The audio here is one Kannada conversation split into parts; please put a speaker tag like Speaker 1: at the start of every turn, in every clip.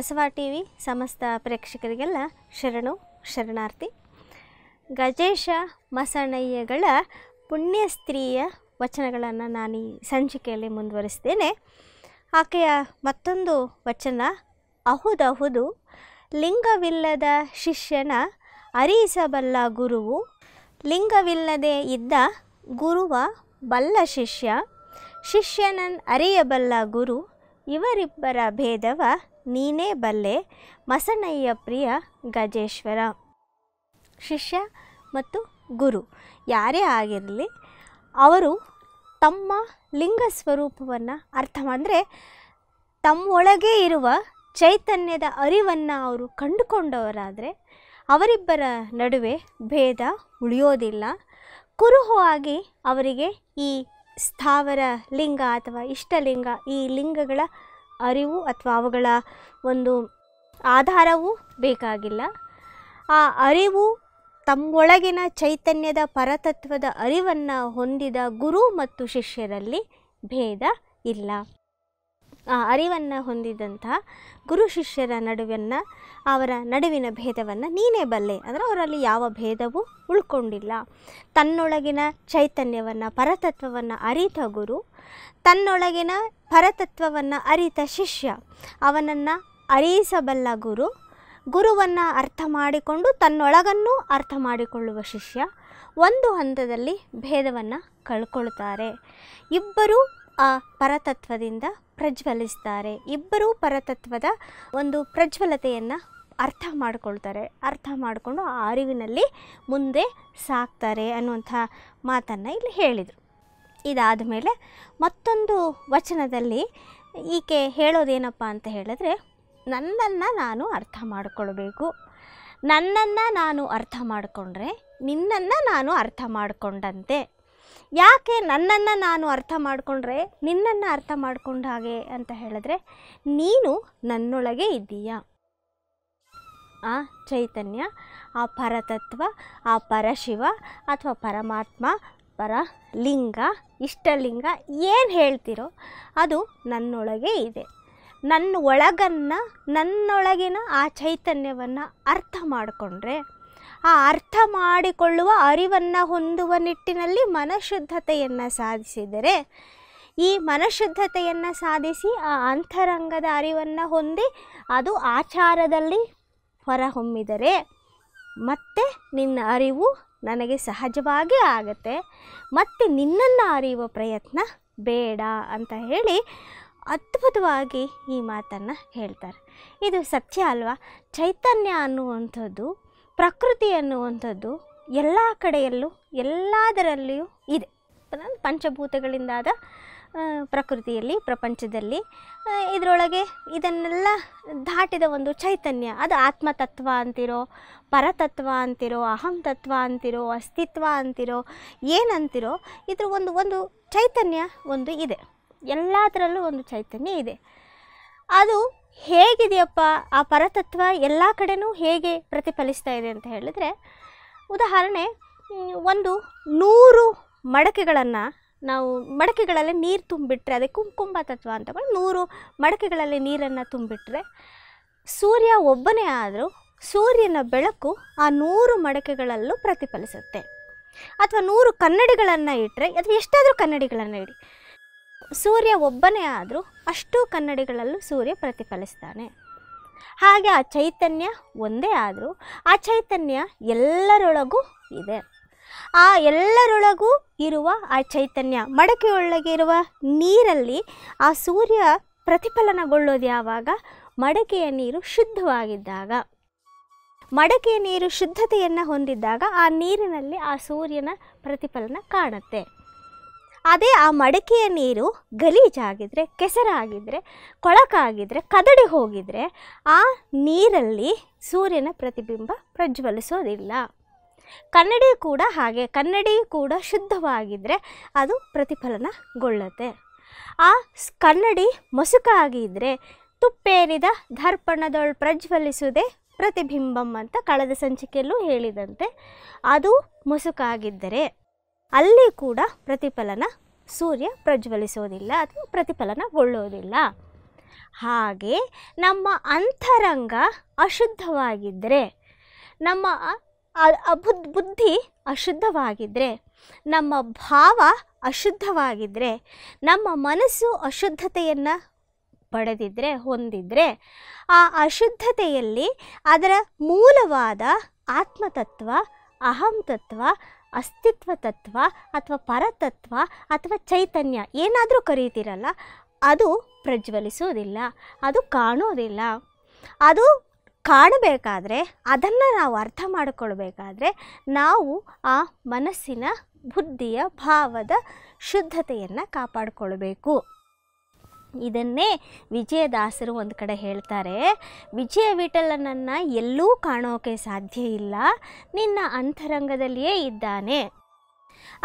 Speaker 1: ಬಸವ ಟಿ ವಿ ಸಮಸ್ತ ಪ್ರೇಕ್ಷಕರಿಗೆಲ್ಲ ಶರಣು ಶರಣಾರ್ಥಿ ಗಜೇಶ ಮಸಣಯ್ಯಗಳ ಪುಣ್ಯ ಸ್ತ್ರೀಯ ವಚನಗಳನ್ನು ನಾನು ಈ ಸಂಚಿಕೆಯಲ್ಲಿ ಮುಂದುವರಿಸ್ತೇನೆ ಆಕೆಯ ಮತ್ತೊಂದು ವಚನ ಅಹುದಹುದು ಲಿಂಗವಿಲ್ಲದ ಶಿಷ್ಯನ ಅರಿಸಬಲ್ಲ ಗುರುವು ಲಿಂಗವಿಲ್ಲದೆ ಇದ್ದ ಗುರುವ ಬಲ್ಲ ಶಿಷ್ಯ ಶಿಷ್ಯನನ್ ಅರಿಯಬಲ್ಲ ಗುರು ಇವರಿಬ್ಬರ ಭೇದವ ನೀನೇ ಬಲ್ಲೆ ಮಸಣಯ್ಯ ಪ್ರಿಯ ಗಜೇಶ್ವರ ಶಿಷ್ಯ ಮತ್ತು ಗುರು ಯಾರೇ ಆಗಿರಲಿ ಅವರು ತಮ್ಮ ಲಿಂಗ ಸ್ವರೂಪವನ್ನು ಅರ್ಥ ಅಂದರೆ ತಮ್ಮೊಳಗೆ ಇರುವ ಚೈತನ್ಯದ ಅರಿವನ್ನು ಅವರು ಕಂಡುಕೊಂಡವರಾದರೆ ಅವರಿಬ್ಬರ ನಡುವೆ ಭೇದ ಉಳಿಯೋದಿಲ್ಲ ಆಗಿ ಅವರಿಗೆ ಈ ಸ್ಥಾವರ ಲಿಂಗ ಅಥವಾ ಇಷ್ಟಲಿಂಗ ಈ ಲಿಂಗಗಳ ಅರಿವು ಅಥವಾ ಅವುಗಳ ಒಂದು ಆಧಾರವು ಬೇಕಾಗಿಲ್ಲ ಆ ಅರಿವು ತಮ್ಮೊಳಗಿನ ಚೈತನ್ಯದ ಪರತತ್ವದ ಅರಿವನ್ನು ಹೊಂದಿದ ಗುರು ಮತ್ತು ಶಿಷ್ಯರಲ್ಲಿ ಭೇದ ಇಲ್ಲ ಅರಿವನ್ನು ಹೊಂದಿದಂಥ ಗುರು ಶಿಷ್ಯರ ನಡುವನ್ನು ಅವರ ನಡುವಿನ ಭೇದವನ್ನು ನೀನೇ ಬಲ್ಲೆ ಅಂದರೆ ಅವರಲ್ಲಿ ಯಾವ ಭೇದವೂ ಉಳ್ಕೊಂಡಿಲ್ಲ ತನ್ನೊಳಗಿನ ಚೈತನ್ಯವನ್ನು ಪರತತ್ವವನ್ನು ಅರಿತ ಗುರು ತನ್ನೊಳಗಿನ ಪರತತ್ವವನ್ನು ಅರಿತ ಶಿಷ್ಯ ಅವನನ್ನು ಅರಿಯಿಸಬಲ್ಲ ಗುರು ಗುರುವನ್ನು ಅರ್ಥ ಮಾಡಿಕೊಂಡು ತನ್ನೊಳಗನ್ನು ಅರ್ಥ ಮಾಡಿಕೊಳ್ಳುವ ಶಿಷ್ಯ ಒಂದು ಹಂತದಲ್ಲಿ ಭೇದವನ್ನು ಕಳ್ಕೊಳ್ತಾರೆ ಇಬ್ಬರೂ ಆ ಪರತತ್ವದಿಂದ ಪ್ರಜ್ವಲಿಸ್ತಾರೆ ಇಬ್ಬರೂ ಪರತತ್ವದ ಒಂದು ಪ್ರಜ್ವಲತೆಯನ್ನು ಅರ್ಥ ಮಾಡ್ಕೊಳ್ತಾರೆ ಅರ್ಥ ಮಾಡಿಕೊಂಡು ಆ ಅರಿವಿನಲ್ಲಿ ಮುಂದೆ ಸಾಕ್ತಾರೆ ಅನ್ನುವಂಥ ಮಾತನ್ನು ಇಲ್ಲಿ ಹೇಳಿದರು ಇದಾದ ಮೇಲೆ ಮತ್ತೊಂದು ವಚನದಲ್ಲಿ ಈಕೆ ಹೇಳೋದೇನಪ್ಪ ಅಂತ ಹೇಳಿದ್ರೆ ನನ್ನನ್ನು ನಾನು ಅರ್ಥ ಮಾಡಿಕೊಳ್ಬೇಕು ನನ್ನನ್ನು ನಾನು ಅರ್ಥ ಮಾಡಿಕೊಂಡ್ರೆ ನಿನ್ನನ್ನು ನಾನು ಅರ್ಥ ಮಾಡಿಕೊಂಡಂತೆ ಯಾಕೆ ನನ್ನನ್ನು ನಾನು ಅರ್ಥ ಮಾಡಿಕೊಂಡ್ರೆ ನಿನ್ನನ್ನು ಅರ್ಥ ಮಾಡಿಕೊಂಡ ಹಾಗೆ ಅಂತ ಹೇಳಿದ್ರೆ ನೀನು ನನ್ನೊಳಗೆ ಇದ್ದೀಯಾ ಆ ಚೈತನ್ಯ ಆ ಪರತತ್ವ ಆ ಪರಶಿವ ಅಥವಾ ಪರಮಾತ್ಮ ಪರ ಲಿಂಗ ಇಷ್ಟಲಿಂಗ ಏನು ಹೇಳ್ತಿರೋ ಅದು ನನ್ನೊಳಗೆ ಇದೆ ನನ್ನ ಒಳಗನ್ನು ನನ್ನೊಳಗಿನ ಆ ಚೈತನ್ಯವನ್ನು ಅರ್ಥ ಮಾಡಿಕೊಂಡ್ರೆ ಆ ಅರ್ಥ ಮಾಡಿಕೊಳ್ಳುವ ಅರಿವನ್ನು ಹೊಂದುವ ನಿಟ್ಟಿನಲ್ಲಿ ಮನಃಶುದ್ಧತೆಯನ್ನು ಸಾಧಿಸಿದರೆ ಈ ಮನಃಶುದ್ಧತೆಯನ್ನು ಸಾಧಿಸಿ ಆ ಅಂತರಂಗದ ಅರಿವನ್ನು ಹೊಂದಿ ಅದು ಆಚಾರದಲ್ಲಿ ಹೊರಹೊಮ್ಮಿದರೆ ಮತ್ತೆ ನಿನ್ನ ಅರಿವು ನನಗೆ ಸಹಜವಾಗಿ ಆಗುತ್ತೆ ಮತ್ತು ನಿನ್ನನ್ನು ಅರಿಯುವ ಪ್ರಯತ್ನ ಬೇಡ ಅಂತ ಹೇಳಿ ಅದ್ಭುತವಾಗಿ ಈ ಮಾತನ್ನು ಹೇಳ್ತಾರೆ ಇದು ಸತ್ಯ ಅಲ್ವಾ ಚೈತನ್ಯ ಅನ್ನುವಂಥದ್ದು ಪ್ರಕೃತಿ ಅನ್ನುವಂಥದ್ದು ಎಲ್ಲ ಕಡೆಯಲ್ಲೂ ಎಲ್ಲದರಲ್ಲಿಯೂ ಇದೆ ಪಂಚಭೂತಗಳಿಂದಾದ ಪ್ರಕೃತಿಯಲ್ಲಿ ಪ್ರಪಂಚದಲ್ಲಿ ಇದರೊಳಗೆ ಇದನ್ನೆಲ್ಲ ದಾಟಿದ ಒಂದು ಚೈತನ್ಯ ಅದು ಆತ್ಮತತ್ವ ಅಂತಿರೋ ಪರತತ್ವ ಅಂತಿರೋ ಅಹಂ ತತ್ವ ಅಂತಿರೋ ಅಸ್ತಿತ್ವ ಅಂತಿರೋ ಏನಂತಿರೋ ಇದ್ರ ಒಂದು ಒಂದು ಚೈತನ್ಯ ಒಂದು ಇದೆ ಎಲ್ಲದರಲ್ಲೂ ಒಂದು ಚೈತನ್ಯ ಇದೆ ಅದು ಹೇಗಿದೆಯಪ್ಪ ಆ ಪರತತ್ವ ಎಲ್ಲ ಕಡೆನೂ ಹೇಗೆ ಪ್ರತಿಫಲಿಸ್ತಾ ಇದೆ ಅಂತ ಹೇಳಿದ್ರೆ ಉದಾಹರಣೆ ಒಂದು ನೂರು ಮಡಕೆಗಳನ್ನು ನಾವು ಮಡಕೆಗಳಲ್ಲಿ ನೀರು ತುಂಬಿಟ್ರೆ ಅದೇ ಕುಂಕುಂಬ ತತ್ವ ಅಂತ ನೂರು ಮಡಕೆಗಳಲ್ಲಿ ನೀರನ್ನು ತುಂಬಿಟ್ರೆ ಸೂರ್ಯ ಒಬ್ಬನೇ ಆದರೂ ಸೂರ್ಯನ ಬೆಳಕು ಆ ನೂರು ಮಡಕೆಗಳಲ್ಲೂ ಪ್ರತಿಫಲಿಸುತ್ತೆ ಅಥವಾ ನೂರು ಕನ್ನಡಿಗಳನ್ನು ಇಟ್ಟರೆ ಅಥವಾ ಎಷ್ಟಾದರೂ ಕನ್ನಡಿಗಳನ್ನು ಇಡಿ ಸೂರ್ಯ ಒಬ್ಬನೇ ಆದರೂ ಅಷ್ಟೂ ಕನ್ನಡಿಗಳಲ್ಲೂ ಸೂರ್ಯ ಪ್ರತಿಫಲಿಸ್ತಾನೆ ಹಾಗೆ ಆ ಚೈತನ್ಯ ಒಂದೇ ಆದರೂ ಆ ಚೈತನ್ಯ ಎಲ್ಲರೊಳಗೂ ಇದೆ ಆ ಎಲ್ಲರೊಳಗೂ ಇರುವ ಆ ಚೈತನ್ಯ ಮಡಕೆಯೊಳಗೆ ಇರುವ ನೀರಲ್ಲಿ ಆ ಸೂರ್ಯ ಪ್ರತಿಫಲನಗೊಳ್ಳೋದು ಯಾವಾಗ ಮಡಕೆಯ ನೀರು ಶುದ್ಧವಾಗಿದ್ದಾಗ ಮಡಕೆಯ ನೀರು ಶುದ್ಧತೆಯನ್ನು ಹೊಂದಿದ್ದಾಗ ಆ ನೀರಿನಲ್ಲಿ ಆ ಸೂರ್ಯನ ಪ್ರತಿಫಲನ ಕಾಣುತ್ತೆ ಅದೇ ಆ ಮಡಕೆಯ ನೀರು ಗಲೀಜಾಗಿದ್ದರೆ ಕೆಸರಾಗಿದ್ದರೆ ಕೊಳಕಾಗಿದ್ದರೆ ಕದಡಿ ಹೋಗಿದ್ರೆ ಆ ನೀರಲ್ಲಿ ಸೂರ್ಯನ ಪ್ರತಿಬಿಂಬ ಪ್ರಜ್ವಲಿಸೋದಿಲ್ಲ ಕನ್ನಡಿ ಕೂಡ ಹಾಗೆ ಕನ್ನಡಿ ಕೂಡ ಶುದ್ಧವಾಗಿದ್ದರೆ ಅದು ಪ್ರತಿಫಲನಗೊಳ್ಳುತ್ತೆ ಆ ಕನ್ನಡಿ ಮಸುಕಾಗಿದ್ದರೆ ತುಪ್ಪೇರಿದ ದರ್ಪಣದೊಳ್ ಪ್ರಜ್ವಲಿಸುವುದೇ ಪ್ರತಿಬಿಂಬಂ ಅಂತ ಕಳೆದ ಸಂಚಿಕೆಯಲ್ಲೂ ಹೇಳಿದಂತೆ ಅದು ಮುಸುಕಾಗಿದ್ದರೆ ಅಲ್ಲಿ ಕೂಡ ಪ್ರತಿಫಲನ ಸೂರ್ಯ ಪ್ರಜ್ವಲಿಸೋದಿಲ್ಲ ಅಥವಾ ಪ್ರತಿಫಲನಗೊಳ್ಳೋದಿಲ್ಲ ಹಾಗೆ ನಮ್ಮ ಅಂತರಂಗ ಅಶುದ್ಧವಾಗಿದ್ದರೆ ನಮ್ಮ ಬುದ್ ಬುದ್ಧಿ ಅಶುದ್ಧವಾಗಿದ್ದರೆ ನಮ್ಮ ಭಾವ ಅಶುದ್ಧವಾಗಿದ್ದರೆ ನಮ್ಮ ಮನಸ್ಸು ಅಶುದ್ಧತೆಯನ್ನು ಪಡೆದಿದ್ದರೆ ಹೊಂದಿದರೆ ಆ ಅಶುದ್ಧತೆಯಲ್ಲಿ ಅದರ ಮೂಲವಾದ ಆತ್ಮತತ್ವ ಅಹಂತತ್ವ ಅಸ್ತಿತ್ವ ತತ್ವ ಅಥವಾ ಪರತತ್ವ ಅಥವಾ ಚೈತನ್ಯ ಏನಾದರೂ ಕರೀತೀರಲ್ಲ ಅದು ಪ್ರಜ್ವಲಿಸೋದಿಲ್ಲ ಅದು ಕಾಣೋದಿಲ್ಲ ಅದು ಕಾಣಬೇಕಾದ್ರೆ ಅದನ್ನು ನಾವು ಅರ್ಥ ಮಾಡಿಕೊಳ್ಬೇಕಾದ್ರೆ ನಾವು ಆ ಮನಸ್ಸಿನ ಬುದ್ಧಿಯ ಭಾವದ ಶುದ್ಧತೆಯನ್ನು ಕಾಪಾಡಿಕೊಳ್ಬೇಕು ಇದನ್ನೇ ವಿಜಯದಾಸರು ಒಂದು ಕಡೆ ಹೇಳ್ತಾರೆ ವಿಜಯ ವಿಠಲನನ್ನು ಎಲ್ಲೂ ಕಾಣೋಕೆ ಸಾಧ್ಯ ಇಲ್ಲ ನಿನ್ನ ಅಂತರಂಗದಲ್ಲಿಯೇ ಇದ್ದಾನೆ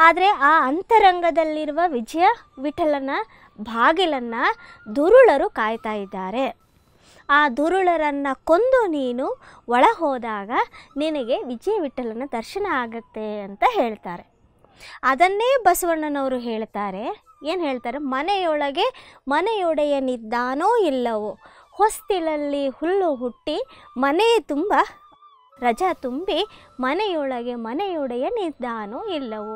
Speaker 1: ಆದರೆ ಆ ಅಂತರಂಗದಲ್ಲಿರುವ ವಿಜಯ ವಿಠಲನ ಬಾಗಿಲನ್ನು ದುರುಳರು ಕಾಯ್ತಾ ಇದ್ದಾರೆ ಆ ದುರುಳರನ್ನು ಕೊಂದು ನೀನು ಒಳ ಹೋದಾಗ ನಿನಗೆ ವಿಜಯ ವಿಠಲನ ದರ್ಶನ ಆಗುತ್ತೆ ಅಂತ ಹೇಳ್ತಾರೆ ಅದನ್ನೇ ಬಸವಣ್ಣನವರು ಹೇಳ್ತಾರೆ ಏನು ಹೇಳ್ತಾರೆ ಮನೆಯೊಳಗೆ ಮನೆಯೊಡೆಯನಿದ್ದಾನೋ ಇಲ್ಲವೋ ಹೊಸ್ತಿಲಲ್ಲಿ ಹುಲ್ಲು ಹುಟ್ಟಿ ಮನೆ ತುಂಬ ರಜ ತುಂಬಿ ಮನೆಯೊಳಗೆ ಮನೆಯೊಡೆಯನಿದ್ದಾನೋ ಇಲ್ಲವೋ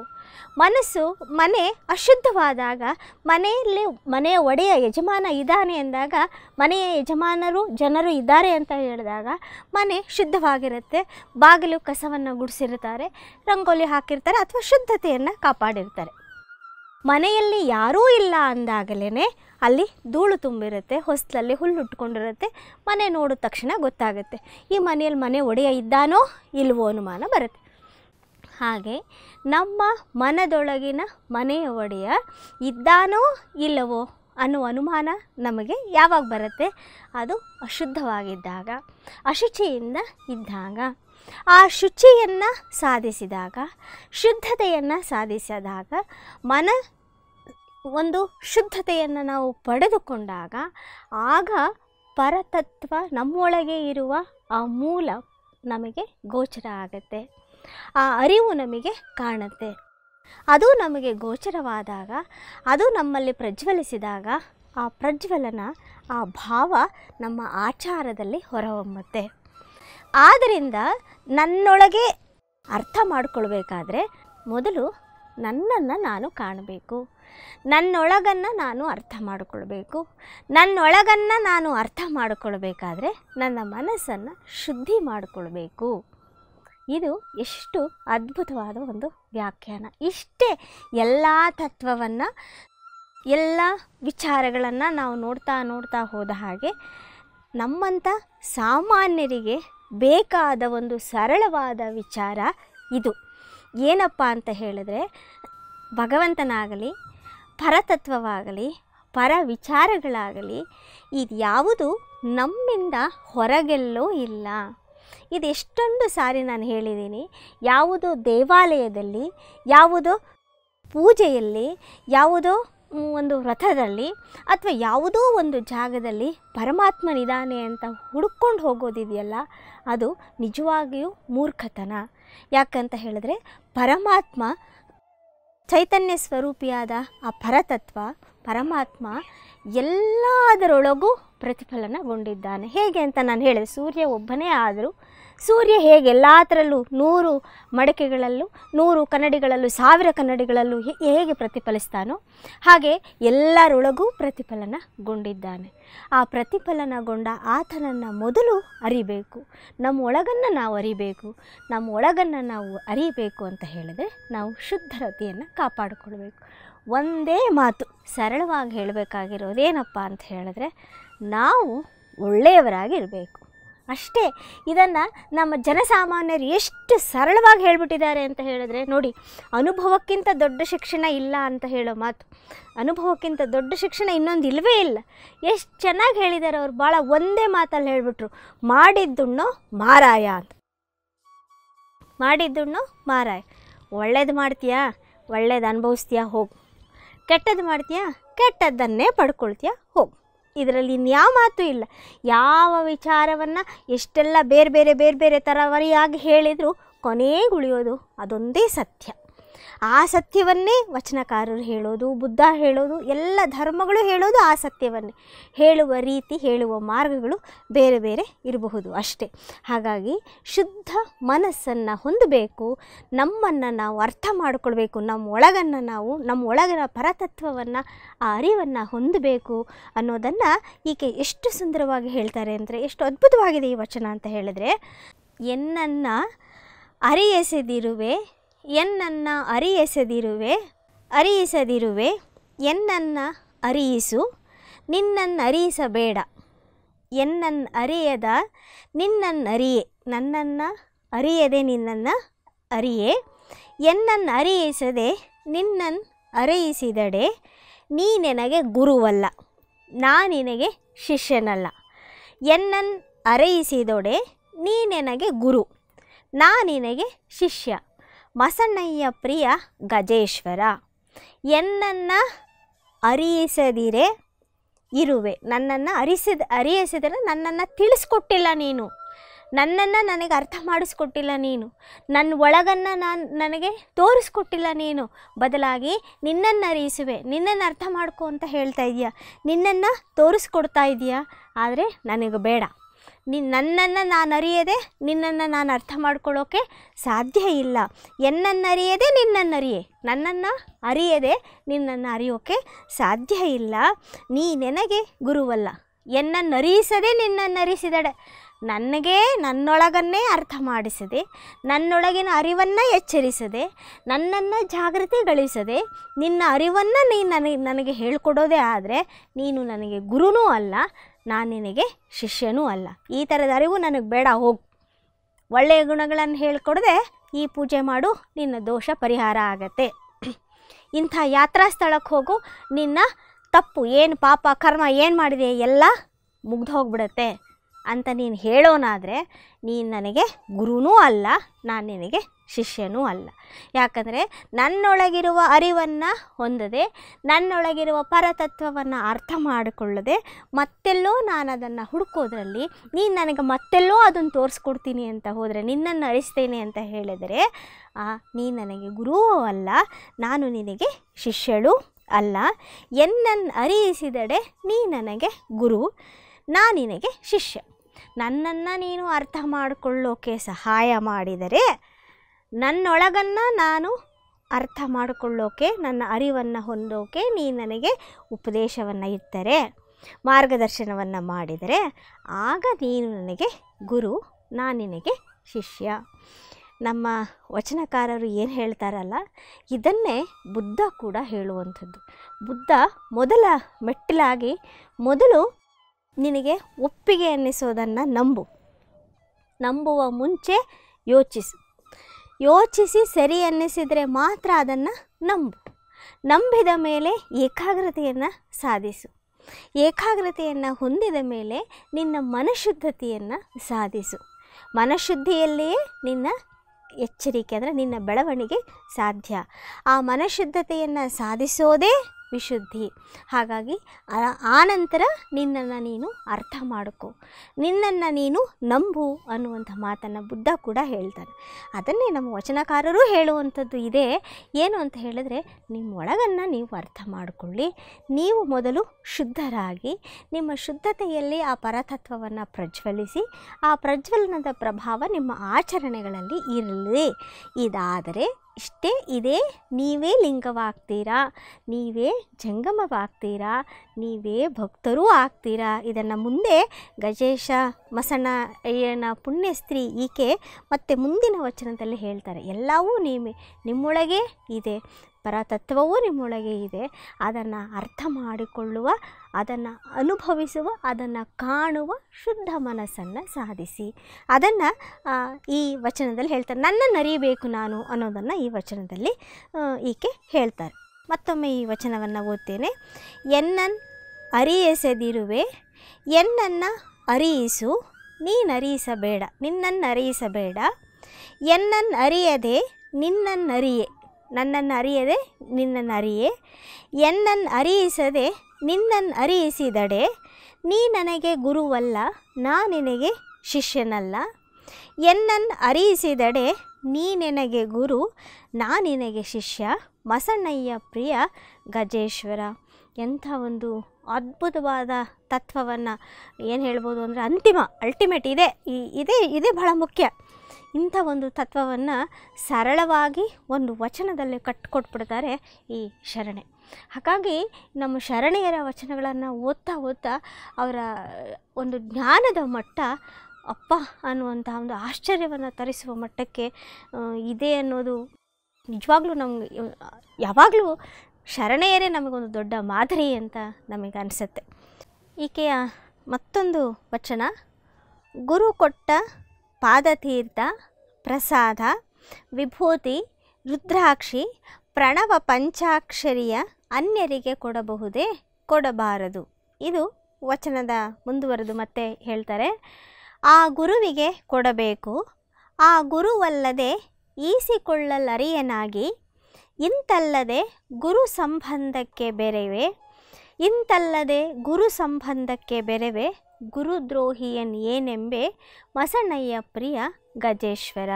Speaker 1: ಮನಸ್ಸು ಮನೆ ಅಶುದ್ಧವಾದಾಗ ಮನೆಯಲ್ಲಿ ಮನೆಯ ಒಡೆಯ ಯಜಮಾನ ಇದ್ದಾನೆ ಎಂದಾಗ ಮನೆಯ ಯಜಮಾನರು ಜನರು ಇದ್ದಾರೆ ಅಂತ ಹೇಳಿದಾಗ ಮನೆ ಶುದ್ಧವಾಗಿರುತ್ತೆ ಬಾಗಿಲು ಕಸವನ್ನು ಗುಡಿಸಿರ್ತಾರೆ ರಂಗೋಲಿ ಹಾಕಿರ್ತಾರೆ ಅಥವಾ ಶುದ್ಧತೆಯನ್ನು ಕಾಪಾಡಿರ್ತಾರೆ ಮನೆಯಲ್ಲಿ ಯಾರೂ ಇಲ್ಲ ಅಂದಾಗಲೇ ಅಲ್ಲಿ ಧೂಳು ತುಂಬಿರುತ್ತೆ ಹುಲ್ಲು ಹುಲ್ಲುಟ್ಕೊಂಡಿರುತ್ತೆ ಮನೆ ನೋಡಿದ ತಕ್ಷಣ ಗೊತ್ತಾಗುತ್ತೆ ಈ ಮನೆಯಲ್ಲಿ ಮನೆ ಒಡೆಯ ಇದ್ದಾನೋ ಇಲ್ವೋ ಅನುಮಾನ ಬರುತ್ತೆ ಹಾಗೆ ನಮ್ಮ ಮನದೊಳಗಿನ ಮನೆಯ ಒಡೆಯ ಇದ್ದಾನೋ ಇಲ್ಲವೋ ಅನ್ನುವ ಅನುಮಾನ ನಮಗೆ ಯಾವಾಗ ಬರುತ್ತೆ ಅದು ಅಶುದ್ಧವಾಗಿದ್ದಾಗ ಅಶುಚಿಯಿಂದ ಇದ್ದಾಗ ಆ ಶುಚಿಯನ್ನು ಸಾಧಿಸಿದಾಗ ಶುದ್ಧತೆಯನ್ನು ಸಾಧಿಸಿದಾಗ ಮನ ಒಂದು ಶುದ್ಧತೆಯನ್ನು ನಾವು ಪಡೆದುಕೊಂಡಾಗ ಆಗ ಪರತತ್ವ ನಮ್ಮೊಳಗೆ ಇರುವ ಆ ಮೂಲ ನಮಗೆ ಗೋಚರ ಆಗುತ್ತೆ ಆ ಅರಿವು ನಮಗೆ ಕಾಣುತ್ತೆ ಅದು ನಮಗೆ ಗೋಚರವಾದಾಗ ಅದು ನಮ್ಮಲ್ಲಿ ಪ್ರಜ್ವಲಿಸಿದಾಗ ಆ ಪ್ರಜ್ವಲನ ಆ ಭಾವ ನಮ್ಮ ಆಚಾರದಲ್ಲಿ ಹೊರಹೊಮ್ಮುತ್ತೆ ಆದ್ದರಿಂದ ನನ್ನೊಳಗೆ ಅರ್ಥ ಮಾಡಿಕೊಳ್ಬೇಕಾದ್ರೆ ಮೊದಲು ನನ್ನನ್ನು ನಾನು ಕಾಣಬೇಕು ನನ್ನೊಳಗನ್ನು ನಾನು ಅರ್ಥ ಮಾಡಿಕೊಳ್ಬೇಕು ನನ್ನೊಳಗನ್ನು ನಾನು ಅರ್ಥ ಮಾಡಿಕೊಳ್ಬೇಕಾದ್ರೆ ನನ್ನ ಮನಸ್ಸನ್ನು ಶುದ್ಧಿ ಮಾಡಿಕೊಳ್ಬೇಕು ಇದು ಎಷ್ಟು ಅದ್ಭುತವಾದ ಒಂದು ವ್ಯಾಖ್ಯಾನ ಇಷ್ಟೇ ಎಲ್ಲ ತತ್ವವನ್ನು ಎಲ್ಲ ವಿಚಾರಗಳನ್ನು ನಾವು ನೋಡ್ತಾ ನೋಡ್ತಾ ಹೋದ ಹಾಗೆ ನಮ್ಮಂಥ ಸಾಮಾನ್ಯರಿಗೆ ಬೇಕಾದ ಒಂದು ಸರಳವಾದ ವಿಚಾರ ಇದು ಏನಪ್ಪ ಅಂತ ಹೇಳಿದ್ರೆ ಭಗವಂತನಾಗಲಿ ಪರತತ್ವವಾಗಲಿ ಪರ ವಿಚಾರಗಳಾಗಲಿ ಇದು ಯಾವುದು ನಮ್ಮಿಂದ ಹೊರಗೆಲ್ಲೋ ಇಲ್ಲ ಇದೆಷ್ಟೊಂದು ಸಾರಿ ನಾನು ಹೇಳಿದ್ದೀನಿ ಯಾವುದೋ ದೇವಾಲಯದಲ್ಲಿ ಯಾವುದೋ ಪೂಜೆಯಲ್ಲಿ ಯಾವುದೋ ಒಂದು ವ್ರತದಲ್ಲಿ ಅಥವಾ ಯಾವುದೋ ಒಂದು ಜಾಗದಲ್ಲಿ ಪರಮಾತ್ಮ ನಿಧಾನೆ ಅಂತ ಹುಡುಕೊಂಡು ಹೋಗೋದಿದೆಯಲ್ಲ ಅದು ನಿಜವಾಗಿಯೂ ಮೂರ್ಖತನ ಯಾಕಂತ ಹೇಳಿದ್ರೆ ಪರಮಾತ್ಮ ಚೈತನ್ಯ ಸ್ವರೂಪಿಯಾದ ಆ ಪರತತ್ವ ಪರಮಾತ್ಮ ಎಲ್ಲದರೊಳಗೂ ಪ್ರತಿಫಲನಗೊಂಡಿದ್ದಾನೆ ಹೇಗೆ ಅಂತ ನಾನು ಹೇಳಿದೆ ಸೂರ್ಯ ಒಬ್ಬನೇ ಆದರೂ ಸೂರ್ಯ ಹೇಗೆ ಎಲ್ಲದರಲ್ಲೂ ನೂರು ಮಡಕೆಗಳಲ್ಲೂ ನೂರು ಕನ್ನಡಿಗಳಲ್ಲೂ ಸಾವಿರ ಕನ್ನಡಿಗಳಲ್ಲೂ ಹೇಗೆ ಪ್ರತಿಫಲಿಸ್ತಾನೋ ಹಾಗೆ ಎಲ್ಲರೊಳಗೂ ಪ್ರತಿಫಲನಗೊಂಡಿದ್ದಾನೆ ಆ ಪ್ರತಿಫಲನಗೊಂಡ ಆತನನ್ನು ಮೊದಲು ಅರಿಬೇಕು ನಮ್ಮೊಳಗನ್ನು ನಾವು ಅರಿಬೇಕು ನಮ್ಮೊಳಗನ್ನು ನಾವು ಅರಿಬೇಕು ಅಂತ ಹೇಳಿದ್ರೆ ನಾವು ಶುದ್ಧರತೆಯನ್ನು ಕಾಪಾಡಿಕೊಳ್ಬೇಕು ಒಂದೇ ಮಾತು ಸರಳವಾಗಿ ಹೇಳಬೇಕಾಗಿರೋದೇನಪ್ಪ ಅಂತ ಹೇಳಿದ್ರೆ ನಾವು ಒಳ್ಳೆಯವರಾಗಿರಬೇಕು ಅಷ್ಟೇ ಇದನ್ನು ನಮ್ಮ ಜನಸಾಮಾನ್ಯರು ಎಷ್ಟು ಸರಳವಾಗಿ ಹೇಳಿಬಿಟ್ಟಿದ್ದಾರೆ ಅಂತ ಹೇಳಿದ್ರೆ ನೋಡಿ ಅನುಭವಕ್ಕಿಂತ ದೊಡ್ಡ ಶಿಕ್ಷಣ ಇಲ್ಲ ಅಂತ ಹೇಳೋ ಮಾತು ಅನುಭವಕ್ಕಿಂತ ದೊಡ್ಡ ಶಿಕ್ಷಣ ಇನ್ನೊಂದು ಇಲ್ಲವೇ ಇಲ್ಲ ಎಷ್ಟು ಚೆನ್ನಾಗಿ ಹೇಳಿದ್ದಾರೆ ಅವ್ರು ಭಾಳ ಒಂದೇ ಮಾತಲ್ಲಿ ಹೇಳಿಬಿಟ್ರು ಮಾಡಿದ್ದುಣ್ಣೋ ಮಾರಾಯ ಅಂತ ಮಾಡಿದ್ದುಣ್ಣೋ ಮಾರಾಯ ಒಳ್ಳೇದು ಮಾಡ್ತೀಯಾ ಒಳ್ಳೇದು ಅನುಭವಿಸ್ತೀಯಾ ಹೋಗು ಕೆಟ್ಟದ್ದು ಮಾಡ್ತೀಯಾ ಕೆಟ್ಟದ್ದನ್ನೇ ಪಡ್ಕೊಳ್ತೀಯಾ ಹೋಗು ಇದರಲ್ಲಿ ಇನ್ಯಾವ ಮಾತು ಇಲ್ಲ ಯಾವ ವಿಚಾರವನ್ನು ಎಷ್ಟೆಲ್ಲ ಬೇರೆ ಬೇರೆ ಬೇರೆ ಬೇರೆ ಥರವರಿಯಾಗಿ ಹೇಳಿದರೂ ಕೊನೆಗೆ ಉಳಿಯೋದು ಅದೊಂದೇ ಸತ್ಯ ಆ ಸತ್ಯವನ್ನೇ ವಚನಕಾರರು ಹೇಳೋದು ಬುದ್ಧ ಹೇಳೋದು ಎಲ್ಲ ಧರ್ಮಗಳು ಹೇಳೋದು ಆ ಸತ್ಯವನ್ನೇ ಹೇಳುವ ರೀತಿ ಹೇಳುವ ಮಾರ್ಗಗಳು ಬೇರೆ ಬೇರೆ ಇರಬಹುದು ಅಷ್ಟೇ ಹಾಗಾಗಿ ಶುದ್ಧ ಮನಸ್ಸನ್ನು ಹೊಂದಬೇಕು ನಮ್ಮನ್ನು ನಾವು ಅರ್ಥ ಮಾಡಿಕೊಳ್ಬೇಕು ನಮ್ಮ ಒಳಗನ್ನು ನಾವು ನಮ್ಮ ಒಳಗಿನ ಪರತತ್ವವನ್ನು ಆ ಅರಿವನ್ನು ಹೊಂದಬೇಕು ಅನ್ನೋದನ್ನು ಈಕೆ ಎಷ್ಟು ಸುಂದರವಾಗಿ ಹೇಳ್ತಾರೆ ಅಂದರೆ ಎಷ್ಟು ಅದ್ಭುತವಾಗಿದೆ ಈ ವಚನ ಅಂತ ಹೇಳಿದ್ರೆ ಎನ್ನನ್ನು ಅರಿಯಸೆದಿರುವೆ ಎನ್ನನ್ನು ಅರಿಯಸದಿರುವೆ ಅರಿಯಿಸದಿರುವೆ ಎನ್ನನ್ನು ಅರಿಯಿಸು ನಿನ್ನನ್ನು ಅರಿಯಿಸಬೇಡ ಎನ್ನನ್ನು ಅರಿಯದ ನಿನ್ನನ್ನು ಅರಿಯೇ ನನ್ನನ್ನು ಅರಿಯದೆ ನಿನ್ನನ್ನು ಅರಿಯೆ ಎನ್ನನ್ನು ಅರಿಯಿಸದೆ ನಿನ್ನನ್ನು ಅರಿಯಿಸಿದಡೆ ನೀ ನನಗೆ ಗುರುವಲ್ಲ ನಾ ನಿನಗೆ ಶಿಷ್ಯನಲ್ಲ ಎನ್ನನ್ನು ಅರಿಯಿಸಿದೊಡೆ ನೀ ನನಗೆ ಗುರು ನಾ ನಿನಗೆ ಶಿಷ್ಯ ಮಸಣ್ಣಯ್ಯ ಪ್ರಿಯ ಗಜೇಶ್ವರ ಎನ್ನನ್ನು ಅರಿಯಿಸದಿರೇ ಇರುವೆ ನನ್ನನ್ನು ಅರಿಸಿದ ಅರಿಯಿಸಿದರೆ ನನ್ನನ್ನು ತಿಳಿಸ್ಕೊಟ್ಟಿಲ್ಲ ನೀನು ನನ್ನನ್ನು ನನಗೆ ಅರ್ಥ ಮಾಡಿಸ್ಕೊಟ್ಟಿಲ್ಲ ನೀನು ನನ್ನ ಒಳಗನ್ನು ನಾನು ನನಗೆ ತೋರಿಸ್ಕೊಟ್ಟಿಲ್ಲ ನೀನು ಬದಲಾಗಿ ನಿನ್ನನ್ನು ಅರಿಯಿಸುವೆ ನಿನ್ನನ್ನು ಅರ್ಥ ಮಾಡ್ಕೊ ಅಂತ ಹೇಳ್ತಾ ಇದೆಯಾ ನಿನ್ನನ್ನು ತೋರಿಸ್ಕೊಡ್ತಾ ಇದೀಯ ಆದರೆ ನನಗೆ ಬೇಡ ನಿ ನನ್ನನ್ನು ನಾನು ಅರಿಯದೆ ನಿನ್ನನ್ನು ನಾನು ಅರ್ಥ ಮಾಡ್ಕೊಳ್ಳೋಕೆ ಸಾಧ್ಯ ಇಲ್ಲ ಎನ್ನನ್ನರಿಯದೆ ನಿನ್ನನ್ನರಿಯೆ ನನ್ನನ್ನು ಅರಿಯದೆ ನಿನ್ನನ್ನು ಅರಿಯೋಕೆ ಸಾಧ್ಯ ಇಲ್ಲ ನೀ ನನಗೆ ಗುರುವಲ್ಲ ಎನ್ನನ್ನರಿಸದೆ ನಿನ್ನನ್ನರಿಸಿದಡೆ ನನಗೆ ನನ್ನೊಳಗನ್ನೇ ಅರ್ಥ ಮಾಡಿಸದೆ ನನ್ನೊಳಗಿನ ಅರಿವನ್ನು ಎಚ್ಚರಿಸದೆ ನನ್ನನ್ನು ಗಳಿಸದೆ ನಿನ್ನ ಅರಿವನ್ನು ನೀನು ನನಗೆ ನನಗೆ ಹೇಳಿಕೊಡೋದೇ ಆದರೆ ನೀನು ನನಗೆ ಗುರುನೂ ಅಲ್ಲ ನಾನು ನಿನಗೆ ಶಿಷ್ಯನೂ ಅಲ್ಲ ಈ ಥರದ ಅರಿವು ನನಗೆ ಬೇಡ ಹೋಗು ಒಳ್ಳೆಯ ಗುಣಗಳನ್ನು ಹೇಳಿಕೊಡದೆ ಈ ಪೂಜೆ ಮಾಡು ನಿನ್ನ ದೋಷ ಪರಿಹಾರ ಆಗತ್ತೆ ಇಂಥ ಯಾತ್ರಾ ಸ್ಥಳಕ್ಕೆ ಹೋಗು ನಿನ್ನ ತಪ್ಪು ಏನು ಪಾಪ ಕರ್ಮ ಏನು ಮಾಡಿದೆ ಎಲ್ಲ ಮುಗ್ದು ಹೋಗ್ಬಿಡತ್ತೆ ಅಂತ ನೀನು ಹೇಳೋನಾದರೆ ನೀನು ನನಗೆ ಗುರುನೂ ಅಲ್ಲ ನಾನು ನಿನಗೆ ಶಿಷ್ಯನೂ ಅಲ್ಲ ಯಾಕಂದರೆ ನನ್ನೊಳಗಿರುವ ಅರಿವನ್ನು ಹೊಂದದೆ ನನ್ನೊಳಗಿರುವ ಪರತತ್ವವನ್ನು ಅರ್ಥ ಮಾಡಿಕೊಳ್ಳದೆ ಮತ್ತೆಲ್ಲೋ ನಾನು ಅದನ್ನು ಹುಡುಕೋದ್ರಲ್ಲಿ ನೀನು ನನಗೆ ಮತ್ತೆಲ್ಲೋ ಅದನ್ನು ತೋರಿಸ್ಕೊಡ್ತೀನಿ ಅಂತ ಹೋದರೆ ನಿನ್ನನ್ನು ಅರಿಸ್ತೇನೆ ಅಂತ ಹೇಳಿದರೆ ನೀ ನನಗೆ ಗುರುವೂ ಅಲ್ಲ ನಾನು ನಿನಗೆ ಶಿಷ್ಯಳು ಅಲ್ಲ ಎನ್ನನ್ನು ಅರಿಯಿಸಿದಡೆ ನೀ ನನಗೆ ಗುರು ನಾ ನಿನಗೆ ಶಿಷ್ಯ ನನ್ನನ್ನು ನೀನು ಅರ್ಥ ಮಾಡಿಕೊಳ್ಳೋಕೆ ಸಹಾಯ ಮಾಡಿದರೆ ನನ್ನೊಳಗನ್ನು ನಾನು ಅರ್ಥ ಮಾಡಿಕೊಳ್ಳೋಕೆ ನನ್ನ ಅರಿವನ್ನು ಹೊಂದೋಕೆ ನೀ ನನಗೆ ಉಪದೇಶವನ್ನು ಇತ್ತರೆ ಮಾರ್ಗದರ್ಶನವನ್ನು ಮಾಡಿದರೆ ಆಗ ನೀನು ನನಗೆ ಗುರು ನಾನು ನಿನಗೆ ಶಿಷ್ಯ ನಮ್ಮ ವಚನಕಾರರು ಏನು ಹೇಳ್ತಾರಲ್ಲ ಇದನ್ನೇ ಬುದ್ಧ ಕೂಡ ಹೇಳುವಂಥದ್ದು ಬುದ್ಧ ಮೊದಲ ಮೆಟ್ಟಿಲಾಗಿ ಮೊದಲು ನಿನಗೆ ಒಪ್ಪಿಗೆ ಅನ್ನಿಸೋದನ್ನು ನಂಬು ನಂಬುವ ಮುಂಚೆ ಯೋಚಿಸು ಯೋಚಿಸಿ ಸರಿ ಅನ್ನಿಸಿದರೆ ಮಾತ್ರ ಅದನ್ನು ನಂಬು ನಂಬಿದ ಮೇಲೆ ಏಕಾಗ್ರತೆಯನ್ನು ಸಾಧಿಸು ಏಕಾಗ್ರತೆಯನ್ನು ಹೊಂದಿದ ಮೇಲೆ ನಿನ್ನ ಮನಃಶುದ್ಧತೆಯನ್ನು ಸಾಧಿಸು ಮನಶುದ್ಧಿಯಲ್ಲಿಯೇ ನಿನ್ನ ಎಚ್ಚರಿಕೆ ಅಂದರೆ ನಿನ್ನ ಬೆಳವಣಿಗೆ ಸಾಧ್ಯ ಆ ಮನಶುದ್ಧತೆಯನ್ನು ಸಾಧಿಸೋದೇ ವಿಶುದ್ಧಿ ಹಾಗಾಗಿ ಆ ನಂತರ ನಿನ್ನನ್ನು ನೀನು ಅರ್ಥ ಮಾಡಿಕೊ ನಿನ್ನನ್ನು ನೀನು ನಂಬು ಅನ್ನುವಂಥ ಮಾತನ್ನು ಬುದ್ಧ ಕೂಡ ಹೇಳ್ತಾನೆ ಅದನ್ನೇ ನಮ್ಮ ವಚನಕಾರರು ಹೇಳುವಂಥದ್ದು ಇದೆ ಏನು ಅಂತ ಹೇಳಿದ್ರೆ ನಿಮ್ಮೊಳಗನ್ನು ನೀವು ಅರ್ಥ ಮಾಡಿಕೊಳ್ಳಿ ನೀವು ಮೊದಲು ಶುದ್ಧರಾಗಿ ನಿಮ್ಮ ಶುದ್ಧತೆಯಲ್ಲಿ ಆ ಪರತತ್ವವನ್ನು ಪ್ರಜ್ವಲಿಸಿ ಆ ಪ್ರಜ್ವಲನದ ಪ್ರಭಾವ ನಿಮ್ಮ ಆಚರಣೆಗಳಲ್ಲಿ ಇರಲಿ ಇದಾದರೆ ಇಷ್ಟೇ ಇದೆ ನೀವೇ ಲಿಂಗವಾಗ್ತೀರಾ ನೀವೇ ಜಂಗಮವಾಗ್ತೀರಾ ನೀವೇ ಭಕ್ತರೂ ಆಗ್ತೀರಾ ಇದನ್ನು ಮುಂದೆ ಗಜೇಶ ಮಸಣ ಅಯ್ಯನ ಪುಣ್ಯಸ್ತ್ರೀ ಈಕೆ ಮತ್ತು ಮುಂದಿನ ವಚನದಲ್ಲಿ ಹೇಳ್ತಾರೆ ಎಲ್ಲವೂ ನೀವೇ ನಿಮ್ಮೊಳಗೆ ಇದೆ ಪರತತ್ವವೂ ನಿಮ್ಮೊಳಗೆ ಇದೆ ಅದನ್ನು ಅರ್ಥ ಮಾಡಿಕೊಳ್ಳುವ ಅದನ್ನು ಅನುಭವಿಸುವ ಅದನ್ನು ಕಾಣುವ ಶುದ್ಧ ಮನಸ್ಸನ್ನು ಸಾಧಿಸಿ ಅದನ್ನು ಈ ವಚನದಲ್ಲಿ ಹೇಳ್ತಾರೆ ನನ್ನ ನರಿಬೇಕು ನಾನು ಅನ್ನೋದನ್ನು ಈ ವಚನದಲ್ಲಿ ಈಕೆ ಹೇಳ್ತಾರೆ ಮತ್ತೊಮ್ಮೆ ಈ ವಚನವನ್ನು ಓದ್ತೇನೆ ಎನ್ನನ್ನು ಅರಿಯಸದಿರುವೆ ಎನ್ನನ್ನು ಅರಿಯಿಸು ನೀನು ಅರಿಯಿಸಬೇಡ ನಿನ್ನನ್ನು ಅರಿಯಿಸಬೇಡ ಎನ್ನನ್ನು ಅರಿಯದೆ ನಿನ್ನನ್ನು ಅರಿಯೆ ನನ್ನನ್ನು ಅರಿಯದೆ ನಿನ್ನನ್ನು ಅರಿಯೇ ಎನ್ನನ್ನು ಅರಿಯಿಸದೆ ನಿನ್ನನ್ನು ಅರಿಯಿಸಿದಡೆ ನೀ ನನಗೆ ಗುರುವಲ್ಲ ನಾ ನಿನಗೆ ಶಿಷ್ಯನಲ್ಲ ಎನ್ನನ್ ಅರಿಯಿಸಿದಡೆ ನೀ ನಿನಗೆ ಗುರು ನಾ ನಿನಗೆ ಶಿಷ್ಯ ಮಸಣ್ಣಯ್ಯ ಪ್ರಿಯ ಗಜೇಶ್ವರ ಎಂಥ ಒಂದು ಅದ್ಭುತವಾದ ತತ್ವವನ್ನು ಏನು ಹೇಳ್ಬೋದು ಅಂದರೆ ಅಂತಿಮ ಅಲ್ಟಿಮೇಟ್ ಇದೆ ಈ ಇದೇ ಇದೇ ಬಹಳ ಮುಖ್ಯ ಇಂಥ ಒಂದು ತತ್ವವನ್ನು ಸರಳವಾಗಿ ಒಂದು ವಚನದಲ್ಲಿ ಕಟ್ಟಿಕೊಟ್ಬಿಡ್ತಾರೆ ಈ ಶರಣೆ ಹಾಗಾಗಿ ನಮ್ಮ ಶರಣೆಯರ ವಚನಗಳನ್ನು ಓದ್ತಾ ಓದ್ತಾ ಅವರ ಒಂದು ಜ್ಞಾನದ ಮಟ್ಟ ಅಪ್ಪ ಅನ್ನುವಂತಹ ಒಂದು ಆಶ್ಚರ್ಯವನ್ನು ತರಿಸುವ ಮಟ್ಟಕ್ಕೆ ಇದೆ ಅನ್ನೋದು ನಿಜವಾಗ್ಲೂ ನಮ್ಗೆ ಯಾವಾಗಲೂ ಶರಣೆಯರೇ ನಮಗೊಂದು ದೊಡ್ಡ ಮಾದರಿ ಅಂತ ನಮಗೆ ಅನಿಸುತ್ತೆ ಈಕೆಯ ಮತ್ತೊಂದು ವಚನ ಗುರು ಕೊಟ್ಟ ಪಾದತೀರ್ಥ ಪ್ರಸಾದ ವಿಭೂತಿ ರುದ್ರಾಕ್ಷಿ ಪ್ರಣವ ಪಂಚಾಕ್ಷರಿಯ ಅನ್ಯರಿಗೆ ಕೊಡಬಹುದೇ ಕೊಡಬಾರದು ಇದು ವಚನದ ಮುಂದುವರೆದು ಮತ್ತೆ ಹೇಳ್ತಾರೆ ಆ ಗುರುವಿಗೆ ಕೊಡಬೇಕು ಆ ಗುರುವಲ್ಲದೆ ಈಸಿಕೊಳ್ಳಲರಿಯನಾಗಿ ಇಂತಲ್ಲದೆ ಗುರು ಸಂಬಂಧಕ್ಕೆ ಬೆರೆವೆ ಇಂತಲ್ಲದೆ ಗುರು ಸಂಬಂಧಕ್ಕೆ ಬೆರೆವೆ ಗುರುದ್ರೋಹಿಯನ್ ಏನೆಂಬೆ ಮಸಣಯ್ಯ ಪ್ರಿಯ ಗಜೇಶ್ವರ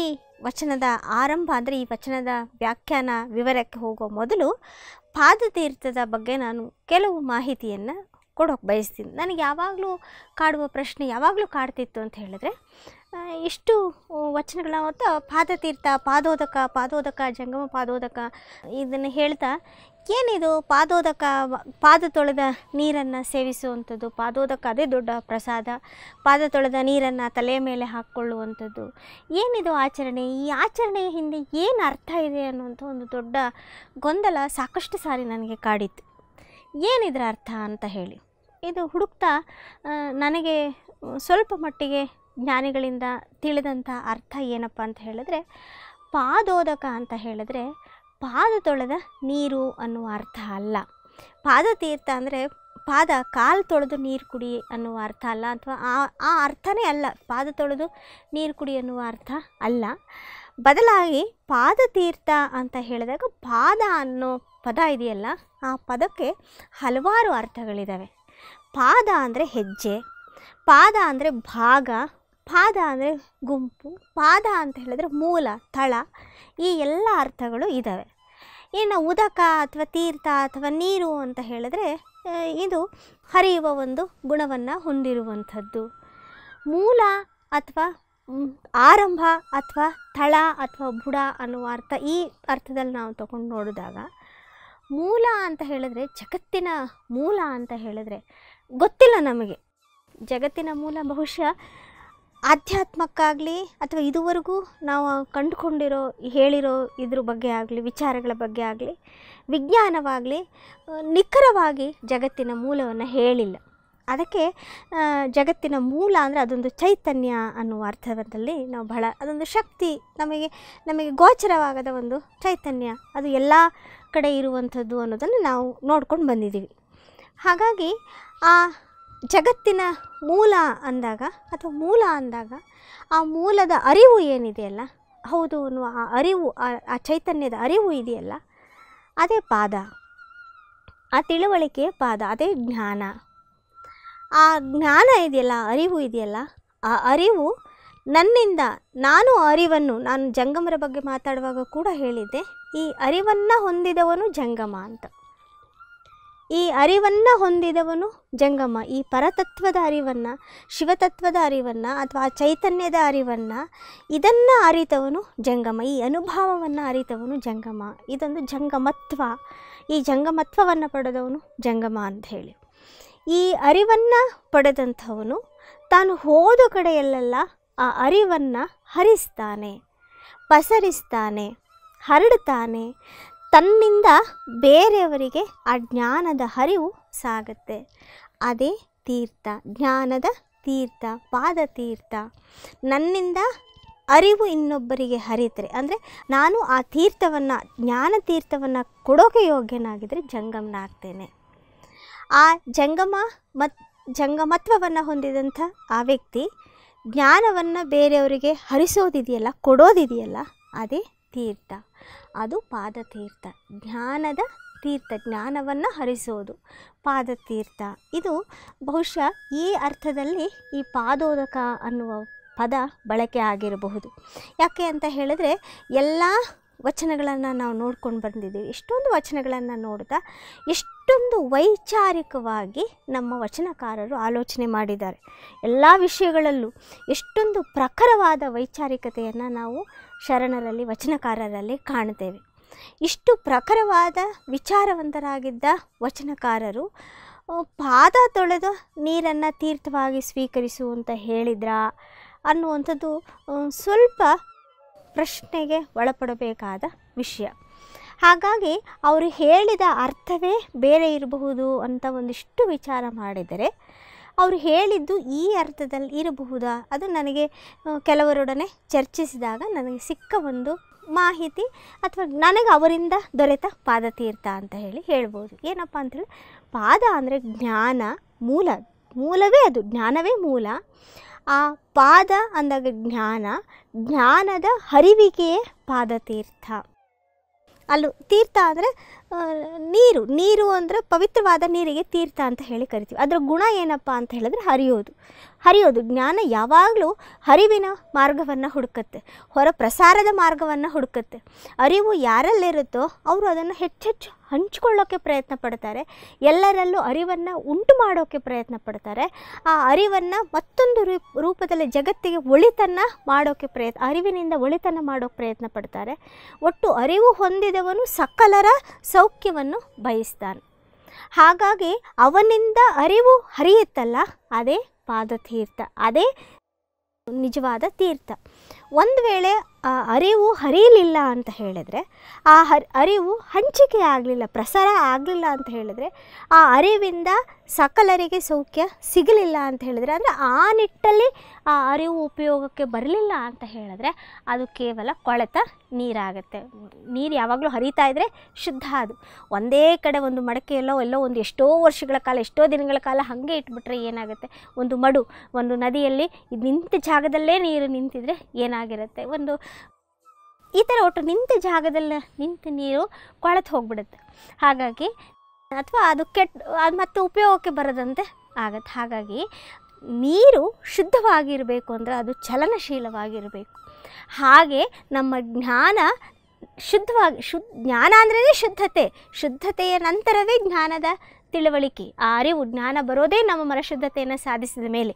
Speaker 1: ಈ ವಚನದ ಆರಂಭ ಅಂದರೆ ಈ ವಚನದ ವ್ಯಾಖ್ಯಾನ ವಿವರಕ್ಕೆ ಹೋಗುವ ಮೊದಲು ಪಾದತೀರ್ಥದ ಬಗ್ಗೆ ನಾನು ಕೆಲವು ಮಾಹಿತಿಯನ್ನು ಕೊಡೋಕೆ ಬಯಸ್ತೀನಿ ನನಗೆ ಯಾವಾಗಲೂ ಕಾಡುವ ಪ್ರಶ್ನೆ ಯಾವಾಗಲೂ ಕಾಡ್ತಿತ್ತು ಅಂತ ಹೇಳಿದ್ರೆ ಇಷ್ಟು ವಚನಗಳ ಮತ್ತು ಪಾದತೀರ್ಥ ಪಾದೋದಕ ಪಾದೋದಕ ಜಂಗಮ ಪಾದೋದಕ ಇದನ್ನು ಹೇಳ್ತಾ ಏನಿದು ಪಾದೋದಕ ಪಾದ ತೊಳೆದ ನೀರನ್ನು ಸೇವಿಸುವಂಥದ್ದು ಪಾದೋದಕ ಅದೇ ದೊಡ್ಡ ಪ್ರಸಾದ ಪಾದ ತೊಳೆದ ನೀರನ್ನು ತಲೆಯ ಮೇಲೆ ಹಾಕ್ಕೊಳ್ಳುವಂಥದ್ದು ಏನಿದು ಆಚರಣೆ ಈ ಆಚರಣೆಯ ಹಿಂದೆ ಏನು ಅರ್ಥ ಇದೆ ಅನ್ನುವಂಥ ಒಂದು ದೊಡ್ಡ ಗೊಂದಲ ಸಾಕಷ್ಟು ಸಾರಿ ನನಗೆ ಕಾಡಿತ್ತು ಏನಿದ್ರ ಅರ್ಥ ಅಂತ ಹೇಳಿ ಇದು ಹುಡುಕ್ತಾ ನನಗೆ ಸ್ವಲ್ಪ ಮಟ್ಟಿಗೆ ಜ್ಞಾನಿಗಳಿಂದ ತಿಳಿದಂಥ ಅರ್ಥ ಏನಪ್ಪ ಅಂತ ಹೇಳಿದ್ರೆ ಪಾದೋದಕ ಅಂತ ಹೇಳಿದ್ರೆ ಪಾದ ತೊಳೆದ ನೀರು ಅನ್ನುವ ಅರ್ಥ ಅಲ್ಲ ಪಾದ ತೀರ್ಥ ಅಂದರೆ ಪಾದ ಕಾಲು ತೊಳೆದು ನೀರು ಕುಡಿ ಅನ್ನುವ ಅರ್ಥ ಅಲ್ಲ ಅಥವಾ ಆ ಆ ಅರ್ಥನೇ ಅಲ್ಲ ಪಾದ ತೊಳೆದು ನೀರು ಕುಡಿ ಅನ್ನುವ ಅರ್ಥ ಅಲ್ಲ ಬದಲಾಗಿ ಪಾದ ತೀರ್ಥ ಅಂತ ಹೇಳಿದಾಗ ಪಾದ ಅನ್ನೋ ಪದ ಇದೆಯಲ್ಲ ಆ ಪದಕ್ಕೆ ಹಲವಾರು ಅರ್ಥಗಳಿದ್ದಾವೆ ಪಾದ ಅಂದರೆ ಹೆಜ್ಜೆ ಪಾದ ಅಂದರೆ ಭಾಗ ಪಾದ ಅಂದರೆ ಗುಂಪು ಪಾದ ಅಂತ ಹೇಳಿದ್ರೆ ಮೂಲ ತಳ ಈ ಎಲ್ಲ ಅರ್ಥಗಳು ಇದ್ದಾವೆ ಇನ್ನು ಉದಕ ಅಥವಾ ತೀರ್ಥ ಅಥವಾ ನೀರು ಅಂತ ಹೇಳಿದ್ರೆ ಇದು ಹರಿಯುವ ಒಂದು ಗುಣವನ್ನು ಹೊಂದಿರುವಂಥದ್ದು ಮೂಲ ಅಥವಾ ಆರಂಭ ಅಥವಾ ತಳ ಅಥವಾ ಬುಡ ಅನ್ನುವ ಅರ್ಥ ಈ ಅರ್ಥದಲ್ಲಿ ನಾವು ತಗೊಂಡು ನೋಡಿದಾಗ ಮೂಲ ಅಂತ ಹೇಳಿದ್ರೆ ಜಗತ್ತಿನ ಮೂಲ ಅಂತ ಹೇಳಿದ್ರೆ ಗೊತ್ತಿಲ್ಲ ನಮಗೆ ಜಗತ್ತಿನ ಮೂಲ ಬಹುಶಃ ಆಧ್ಯಾತ್ಮಕ್ಕಾಗಲಿ ಅಥವಾ ಇದುವರೆಗೂ ನಾವು ಕಂಡುಕೊಂಡಿರೋ ಹೇಳಿರೋ ಇದ್ರ ಬಗ್ಗೆ ಆಗಲಿ ವಿಚಾರಗಳ ಬಗ್ಗೆ ಆಗಲಿ ವಿಜ್ಞಾನವಾಗಲಿ ನಿಖರವಾಗಿ ಜಗತ್ತಿನ ಮೂಲವನ್ನು ಹೇಳಿಲ್ಲ ಅದಕ್ಕೆ ಜಗತ್ತಿನ ಮೂಲ ಅಂದರೆ ಅದೊಂದು ಚೈತನ್ಯ ಅನ್ನುವ ಅರ್ಥದಲ್ಲಿ ನಾವು ಬಹಳ ಅದೊಂದು ಶಕ್ತಿ ನಮಗೆ ನಮಗೆ ಗೋಚರವಾಗದ ಒಂದು ಚೈತನ್ಯ ಅದು ಎಲ್ಲ ಕಡೆ ಇರುವಂಥದ್ದು ಅನ್ನೋದನ್ನು ನಾವು ನೋಡ್ಕೊಂಡು ಬಂದಿದ್ದೀವಿ ಹಾಗಾಗಿ ಆ ಜಗತ್ತಿನ ಮೂಲ ಅಂದಾಗ ಅಥವಾ ಮೂಲ ಅಂದಾಗ ಆ ಮೂಲದ ಅರಿವು ಏನಿದೆಯಲ್ಲ ಹೌದು ಅನ್ನುವ ಆ ಅರಿವು ಆ ಚೈತನ್ಯದ ಅರಿವು ಇದೆಯಲ್ಲ ಅದೇ ಪಾದ ಆ ತಿಳುವಳಿಕೆ ಪಾದ ಅದೇ ಜ್ಞಾನ ಆ ಜ್ಞಾನ ಇದೆಯಲ್ಲ ಅರಿವು ಇದೆಯಲ್ಲ ಆ ಅರಿವು ನನ್ನಿಂದ ನಾನು ಅರಿವನ್ನು ನಾನು ಜಂಗಮರ ಬಗ್ಗೆ ಮಾತಾಡುವಾಗ ಕೂಡ ಹೇಳಿದ್ದೆ ಈ ಅರಿವನ್ನು ಹೊಂದಿದವನು ಜಂಗಮ ಅಂತ ಈ ಅರಿವನ್ನು ಹೊಂದಿದವನು ಜಂಗಮ ಈ ಪರತತ್ವದ ಅರಿವನ್ನು ಶಿವತತ್ವದ ಅರಿವನ್ನು ಅಥವಾ ಚೈತನ್ಯದ ಅರಿವನ್ನು ಇದನ್ನು ಅರಿತವನು ಜಂಗಮ ಈ ಅನುಭವವನ್ನು ಅರಿತವನು ಜಂಗಮ ಇದೊಂದು ಜಂಗಮತ್ವ ಈ ಜಂಗಮತ್ವವನ್ನು ಪಡೆದವನು ಜಂಗಮ ಅಂತ ಹೇಳಿ ಈ ಅರಿವನ್ನು ಪಡೆದಂಥವನು ತಾನು ಹೋದ ಕಡೆಯಲ್ಲೆಲ್ಲ ಆ ಅರಿವನ್ನು ಹರಿಸ್ತಾನೆ ಪಸರಿಸ್ತಾನೆ ಹರಡ್ತಾನೆ ತನ್ನಿಂದ ಬೇರೆಯವರಿಗೆ ಆ ಜ್ಞಾನದ ಹರಿವು ಸಾಗುತ್ತೆ ಅದೇ ತೀರ್ಥ ಜ್ಞಾನದ ತೀರ್ಥ ಪಾದ ತೀರ್ಥ ನನ್ನಿಂದ ಅರಿವು ಇನ್ನೊಬ್ಬರಿಗೆ ಹರಿತರೆ ಅಂದರೆ ನಾನು ಆ ತೀರ್ಥವನ್ನು ಜ್ಞಾನ ತೀರ್ಥವನ್ನು ಕೊಡೋಕೆ ಯೋಗ್ಯನಾಗಿದ್ದರೆ ಜಂಗಮನಾಗ್ತೇನೆ ಆ ಜಂಗಮ ಮತ್ ಜಂಗಮತ್ವವನ್ನು ಹೊಂದಿದಂಥ ಆ ವ್ಯಕ್ತಿ ಜ್ಞಾನವನ್ನು ಬೇರೆಯವರಿಗೆ ಹರಿಸೋದಿದೆಯಲ್ಲ ಕೊಡೋದಿದೆಯಲ್ಲ ಅದೇ ತೀರ್ಥ ಅದು ಪಾದತೀರ್ಥ ಜ್ಞಾನದ ತೀರ್ಥ ಜ್ಞಾನವನ್ನು ಹರಿಸೋದು ಪಾದತೀರ್ಥ ಇದು ಬಹುಶಃ ಈ ಅರ್ಥದಲ್ಲಿ ಈ ಪಾದೋದಕ ಅನ್ನುವ ಪದ ಬಳಕೆ ಆಗಿರಬಹುದು ಯಾಕೆ ಅಂತ ಹೇಳಿದ್ರೆ ಎಲ್ಲ ವಚನಗಳನ್ನು ನಾವು ನೋಡ್ಕೊಂಡು ಬಂದಿದ್ದೀವಿ ಇಷ್ಟೊಂದು ವಚನಗಳನ್ನು ನೋಡ್ತಾ ಎಷ್ಟೊಂದು ವೈಚಾರಿಕವಾಗಿ ನಮ್ಮ ವಚನಕಾರರು ಆಲೋಚನೆ ಮಾಡಿದ್ದಾರೆ ಎಲ್ಲ ವಿಷಯಗಳಲ್ಲೂ ಎಷ್ಟೊಂದು ಪ್ರಖರವಾದ ವೈಚಾರಿಕತೆಯನ್ನು ನಾವು ಶರಣರಲ್ಲಿ ವಚನಕಾರರಲ್ಲಿ ಕಾಣುತ್ತೇವೆ ಇಷ್ಟು ಪ್ರಖರವಾದ ವಿಚಾರವಂತರಾಗಿದ್ದ ವಚನಕಾರರು ಪಾದ ತೊಳೆದು ನೀರನ್ನು ತೀರ್ಥವಾಗಿ ಸ್ವೀಕರಿಸು ಅಂತ ಹೇಳಿದ್ರಾ ಅನ್ನುವಂಥದ್ದು ಸ್ವಲ್ಪ ಪ್ರಶ್ನೆಗೆ ಒಳಪಡಬೇಕಾದ ವಿಷಯ ಹಾಗಾಗಿ ಅವರು ಹೇಳಿದ ಅರ್ಥವೇ ಬೇರೆ ಇರಬಹುದು ಅಂತ ಒಂದಿಷ್ಟು ವಿಚಾರ ಮಾಡಿದರೆ ಅವರು ಹೇಳಿದ್ದು ಈ ಅರ್ಥದಲ್ಲಿ ಇರಬಹುದಾ ಅದು ನನಗೆ ಕೆಲವರೊಡನೆ ಚರ್ಚಿಸಿದಾಗ ನನಗೆ ಸಿಕ್ಕ ಒಂದು ಮಾಹಿತಿ ಅಥವಾ ನನಗೆ ಅವರಿಂದ ದೊರೆತ ಪಾದತೀರ್ಥ ಅಂತ ಹೇಳಿ ಹೇಳ್ಬೋದು ಏನಪ್ಪ ಅಂಥೇಳಿ ಪಾದ ಅಂದರೆ ಜ್ಞಾನ ಮೂಲ ಮೂಲವೇ ಅದು ಜ್ಞಾನವೇ ಮೂಲ ಆ ಪಾದ ಅಂದಾಗ ಜ್ಞಾನ ಜ್ಞಾನದ ಹರಿವಿಕೆಯೇ ಪಾದತೀರ್ಥ ಅಲ್ಲು ತೀರ್ಥ ಅಂದರೆ ನೀರು ನೀರು ಅಂದರೆ ಪವಿತ್ರವಾದ ನೀರಿಗೆ ತೀರ್ಥ ಅಂತ ಹೇಳಿ ಕರಿತೀವಿ ಅದರ ಗುಣ ಏನಪ್ಪ ಅಂತ ಹೇಳಿದ್ರೆ ಹರಿಯೋದು ಹರಿಯೋದು ಜ್ಞಾನ ಯಾವಾಗಲೂ ಹರಿವಿನ ಮಾರ್ಗವನ್ನು ಹುಡುಕತ್ತೆ ಹೊರ ಪ್ರಸಾರದ ಮಾರ್ಗವನ್ನು ಹುಡುಕತ್ತೆ ಅರಿವು ಯಾರಲ್ಲಿರುತ್ತೋ ಅವರು ಅದನ್ನು ಹೆಚ್ಚೆಚ್ಚು ಹಂಚಿಕೊಳ್ಳೋಕ್ಕೆ ಪ್ರಯತ್ನ ಪಡ್ತಾರೆ ಎಲ್ಲರಲ್ಲೂ ಅರಿವನ್ನು ಉಂಟು ಮಾಡೋಕ್ಕೆ ಪ್ರಯತ್ನ ಪಡ್ತಾರೆ ಆ ಅರಿವನ್ನು ಮತ್ತೊಂದು ರೂಪದಲ್ಲಿ ಜಗತ್ತಿಗೆ ಒಳಿತನ ಮಾಡೋಕ್ಕೆ ಪ್ರಯತ್ನ ಅರಿವಿನಿಂದ ಒಳಿತನ ಮಾಡೋಕ್ಕೆ ಪ್ರಯತ್ನ ಪಡ್ತಾರೆ ಒಟ್ಟು ಅರಿವು ಹೊಂದಿದವನು ಸಕಲರ ಸೌಖ್ಯವನ್ನು ಬಯಸ್ತಾನೆ ಹಾಗಾಗಿ ಅವನಿಂದ ಅರಿವು ಹರಿಯುತ್ತಲ್ಲ ಅದೇ ಪಾದತೀರ್ಥ ಅದೇ ನಿಜವಾದ ತೀರ್ಥ ಒಂದು ವೇಳೆ ಆ ಅರಿವು ಹರಿಯಲಿಲ್ಲ ಅಂತ ಹೇಳಿದರೆ ಆ ಹರಿ ಅರಿವು ಹಂಚಿಕೆ ಆಗಲಿಲ್ಲ ಪ್ರಸಾರ ಆಗಲಿಲ್ಲ ಅಂತ ಹೇಳಿದರೆ ಆ ಅರಿವಿಂದ ಸಕಲರಿಗೆ ಸೌಖ್ಯ ಸಿಗಲಿಲ್ಲ ಅಂತ ಹೇಳಿದರೆ ಅಂದರೆ ಆ ನಿಟ್ಟಲ್ಲಿ ಆ ಅರಿವು ಉಪಯೋಗಕ್ಕೆ ಬರಲಿಲ್ಲ ಅಂತ ಹೇಳಿದ್ರೆ ಅದು ಕೇವಲ ಕೊಳೆತ ನೀರಾಗತ್ತೆ ನೀರು ಯಾವಾಗಲೂ ಹರಿತಾ ಇದ್ದರೆ ಶುದ್ಧ ಅದು ಒಂದೇ ಕಡೆ ಒಂದು ಮಡಕೆಯಲ್ಲೋ ಎಲ್ಲೋ ಒಂದು ಎಷ್ಟೋ ವರ್ಷಗಳ ಕಾಲ ಎಷ್ಟೋ ದಿನಗಳ ಕಾಲ ಹಾಗೆ ಇಟ್ಬಿಟ್ರೆ ಏನಾಗುತ್ತೆ ಒಂದು ಮಡು ಒಂದು ನದಿಯಲ್ಲಿ ನಿಂತ ಜಾಗದಲ್ಲೇ ನೀರು ನಿಂತಿದ್ರೆ ಏನಾಗಿರುತ್ತೆ ಒಂದು ಈ ಥರ ಒಟ್ಟು ನಿಂತ ಜಾಗದಲ್ಲಿ ನಿಂತ ನೀರು ಕೊಳೆತು ಹೋಗ್ಬಿಡುತ್ತೆ ಹಾಗಾಗಿ ಅಥವಾ ಅದು ಕೆಟ್ಟ ಅದು ಮತ್ತೆ ಉಪಯೋಗಕ್ಕೆ ಬರದಂತೆ ಆಗತ್ತೆ ಹಾಗಾಗಿ ನೀರು ಶುದ್ಧವಾಗಿರಬೇಕು ಅಂದರೆ ಅದು ಚಲನಶೀಲವಾಗಿರಬೇಕು ಹಾಗೆ ನಮ್ಮ ಜ್ಞಾನ ಶುದ್ಧವಾಗಿ ಶುದ್ಧ ಜ್ಞಾನ ಅಂದ್ರೇ ಶುದ್ಧತೆ ಶುದ್ಧತೆಯ ನಂತರವೇ ಜ್ಞಾನದ ತಿಳುವಳಿಕೆ ಆ ಅರಿವು ಜ್ಞಾನ ಬರೋದೇ ನಮ್ಮ ಮನಶುದ್ಧತೆಯನ್ನು ಸಾಧಿಸಿದ ಮೇಲೆ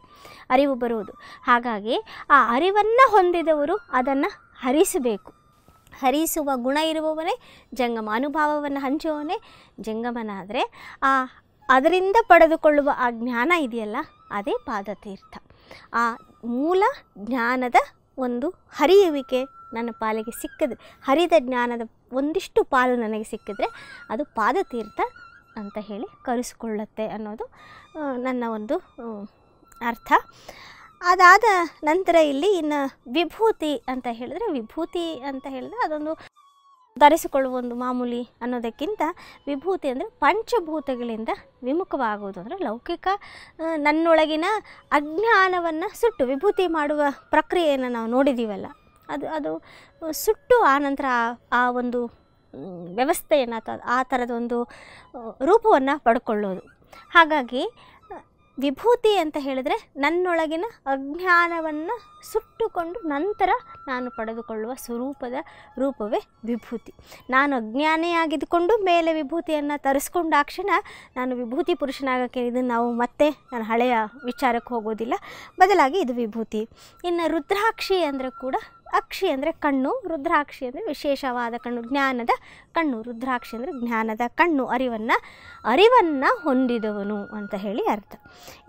Speaker 1: ಅರಿವು ಬರುವುದು ಹಾಗಾಗಿ ಆ ಅರಿವನ್ನು ಹೊಂದಿದವರು ಅದನ್ನು ಹರಿಸಬೇಕು ಹರಿಸುವ ಗುಣ ಇರುವವನೇ ಜಂಗಮ ಅನುಭವವನ್ನು ಹಂಚುವವನೇ ಜಂಗಮನಾದರೆ ಆ ಅದರಿಂದ ಪಡೆದುಕೊಳ್ಳುವ ಆ ಜ್ಞಾನ ಇದೆಯಲ್ಲ ಅದೇ ಪಾದತೀರ್ಥ ಆ ಮೂಲ ಜ್ಞಾನದ ಒಂದು ಹರಿಯುವಿಕೆ ನನ್ನ ಪಾಲಿಗೆ ಸಿಕ್ಕಿದ್ರೆ ಹರಿದ ಜ್ಞಾನದ ಒಂದಿಷ್ಟು ಪಾಲು ನನಗೆ ಸಿಕ್ಕಿದ್ರೆ ಅದು ಪಾದತೀರ್ಥ ಅಂತ ಹೇಳಿ ಕರೆಸಿಕೊಳ್ಳುತ್ತೆ ಅನ್ನೋದು ನನ್ನ ಒಂದು ಅರ್ಥ ಅದಾದ ನಂತರ ಇಲ್ಲಿ ಇನ್ನು ವಿಭೂತಿ ಅಂತ ಹೇಳಿದ್ರೆ ವಿಭೂತಿ ಅಂತ ಹೇಳಿದ್ರೆ ಅದೊಂದು ಧರಿಸಿಕೊಳ್ಳುವ ಒಂದು ಮಾಮೂಲಿ ಅನ್ನೋದಕ್ಕಿಂತ ವಿಭೂತಿ ಅಂದರೆ ಪಂಚಭೂತಗಳಿಂದ ವಿಮುಖವಾಗುವುದು ಅಂದರೆ ಲೌಕಿಕ ನನ್ನೊಳಗಿನ ಅಜ್ಞಾನವನ್ನು ಸುಟ್ಟು ವಿಭೂತಿ ಮಾಡುವ ಪ್ರಕ್ರಿಯೆಯನ್ನು ನಾವು ನೋಡಿದ್ದೀವಲ್ಲ ಅದು ಅದು ಸುಟ್ಟು ಆ ನಂತರ ಆ ಒಂದು ವ್ಯವಸ್ಥೆಯನ್ನು ಅಥವಾ ಆ ಥರದ ಒಂದು ರೂಪವನ್ನು ಪಡ್ಕೊಳ್ಳೋದು ಹಾಗಾಗಿ ವಿಭೂತಿ ಅಂತ ಹೇಳಿದರೆ ನನ್ನೊಳಗಿನ ಅಜ್ಞಾನವನ್ನು ಸುಟ್ಟುಕೊಂಡು ನಂತರ ನಾನು ಪಡೆದುಕೊಳ್ಳುವ ಸ್ವರೂಪದ ರೂಪವೇ ವಿಭೂತಿ ನಾನು ಅಜ್ಞಾನಿಯಾಗಿದ್ದುಕೊಂಡು ಮೇಲೆ ವಿಭೂತಿಯನ್ನು ತರಿಸ್ಕೊಂಡಾಕ್ಷಣ ನಾನು ವಿಭೂತಿ ಪುರುಷನಾಗಕ್ಕೆ ಇದು ನಾವು ಮತ್ತೆ ನಾನು ಹಳೆಯ ವಿಚಾರಕ್ಕೆ ಹೋಗೋದಿಲ್ಲ ಬದಲಾಗಿ ಇದು ವಿಭೂತಿ ಇನ್ನು ರುದ್ರಾಕ್ಷಿ ಅಂದರೆ ಕೂಡ ಅಕ್ಷಿ ಅಂದರೆ ಕಣ್ಣು ರುದ್ರಾಕ್ಷಿ ಅಂದರೆ ವಿಶೇಷವಾದ ಕಣ್ಣು ಜ್ಞಾನದ ಕಣ್ಣು ರುದ್ರಾಕ್ಷಿ ಅಂದರೆ ಜ್ಞಾನದ ಕಣ್ಣು ಅರಿವನ್ನು ಅರಿವನ್ನು ಹೊಂದಿದವನು ಅಂತ ಹೇಳಿ ಅರ್ಥ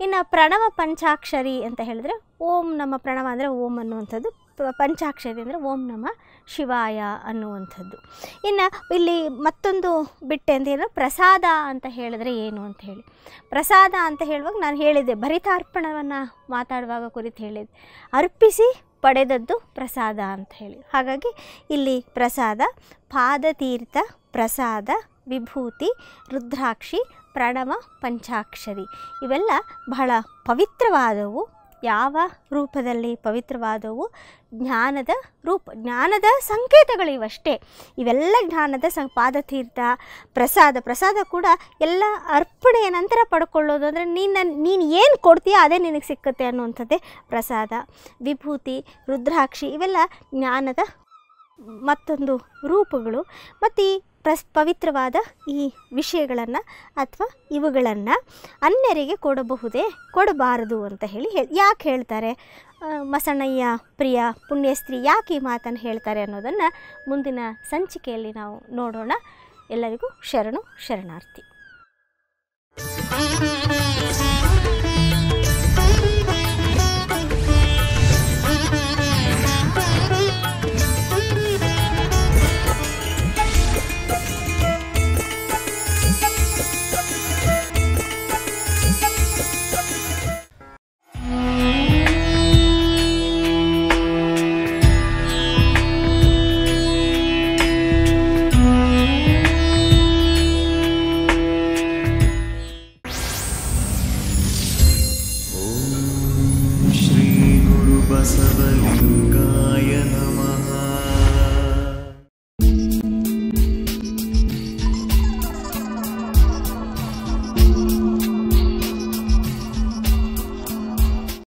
Speaker 1: ಇನ್ನು ಪ್ರಣವ ಪಂಚಾಕ್ಷರಿ ಅಂತ ಹೇಳಿದ್ರೆ ಓಂ ನಮ್ಮ ಪ್ರಣವ ಅಂದರೆ ಓಂ ಅನ್ನುವಂಥದ್ದು ಪಂಚಾಕ್ಷರಿ ಅಂದರೆ ಓಂ ನಮ ಶಿವಾಯ ಅನ್ನುವಂಥದ್ದು ಇನ್ನು ಇಲ್ಲಿ ಮತ್ತೊಂದು ಬಿಟ್ಟೆ ಅಂತ ಹೇಳಿದ್ರೆ ಪ್ರಸಾದ ಅಂತ ಹೇಳಿದ್ರೆ ಏನು ಅಂತ ಹೇಳಿ ಪ್ರಸಾದ ಅಂತ ಹೇಳುವಾಗ ನಾನು ಹೇಳಿದೆ ಭರಿತಾರ್ಪಣವನ್ನು ಮಾತಾಡುವಾಗ ಕುರಿತು ಹೇಳಿದ್ದೆ ಅರ್ಪಿಸಿ ಪಡೆದದ್ದು ಪ್ರಸಾದ ಅಂತ ಹೇಳಿ ಹಾಗಾಗಿ ಇಲ್ಲಿ ಪ್ರಸಾದ ಪಾದತೀರ್ಥ ಪ್ರಸಾದ ವಿಭೂತಿ ರುದ್ರಾಕ್ಷಿ ಪ್ರಣವ ಪಂಚಾಕ್ಷರಿ ಇವೆಲ್ಲ ಬಹಳ ಪವಿತ್ರವಾದವು ಯಾವ ರೂಪದಲ್ಲಿ ಪವಿತ್ರವಾದವು ಜ್ಞಾನದ ರೂಪ ಜ್ಞಾನದ ಸಂಕೇತಗಳು ಇವಷ್ಟೇ ಇವೆಲ್ಲ ಜ್ಞಾನದ ಸಂ ಪಾದತೀರ್ಥ ಪ್ರಸಾದ ಪ್ರಸಾದ ಕೂಡ ಎಲ್ಲ ಅರ್ಪಣೆಯ ನಂತರ ಪಡ್ಕೊಳ್ಳೋದು ಅಂದರೆ ನೀನು ನನ್ನ ನೀನು ಏನು ಕೊಡ್ತೀಯ ಅದೇ ನಿನಗೆ ಸಿಕ್ಕುತ್ತೆ ಅನ್ನುವಂಥದ್ದೇ ಪ್ರಸಾದ ವಿಭೂತಿ ರುದ್ರಾಕ್ಷಿ ಇವೆಲ್ಲ ಜ್ಞಾನದ ಮತ್ತೊಂದು ರೂಪಗಳು ಮತ್ತು ಈ ಪ್ರಸ್ ಪವಿತ್ರವಾದ ಈ ವಿಷಯಗಳನ್ನು ಅಥವಾ ಇವುಗಳನ್ನು ಅನ್ಯರಿಗೆ ಕೊಡಬಹುದೇ ಕೊಡಬಾರದು ಅಂತ ಹೇಳಿ ಹೇಳಿ ಯಾಕೆ ಹೇಳ್ತಾರೆ ಮಸಣಯ್ಯ ಪ್ರಿಯ ಪುಣ್ಯಸ್ತ್ರೀ ಯಾಕೆ ಈ ಮಾತನ್ನು ಹೇಳ್ತಾರೆ ಅನ್ನೋದನ್ನು ಮುಂದಿನ ಸಂಚಿಕೆಯಲ್ಲಿ ನಾವು ನೋಡೋಣ ಎಲ್ಲರಿಗೂ ಶರಣು ಶರಣಾರ್ಥಿ